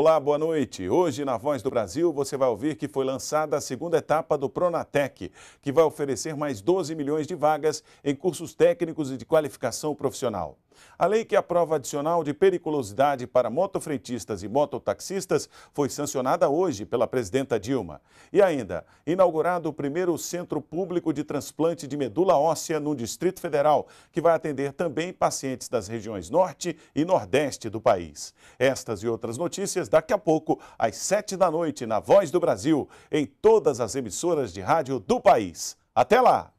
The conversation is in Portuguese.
Olá, boa noite. Hoje, na Voz do Brasil, você vai ouvir que foi lançada a segunda etapa do Pronatec, que vai oferecer mais 12 milhões de vagas em cursos técnicos e de qualificação profissional. A lei que é aprova adicional de periculosidade para motofreitistas e mototaxistas foi sancionada hoje pela presidenta Dilma. E ainda, inaugurado o primeiro centro público de transplante de medula óssea no Distrito Federal, que vai atender também pacientes das regiões norte e nordeste do país. Estas e outras notícias daqui a pouco, às sete da noite, na Voz do Brasil, em todas as emissoras de rádio do país. Até lá!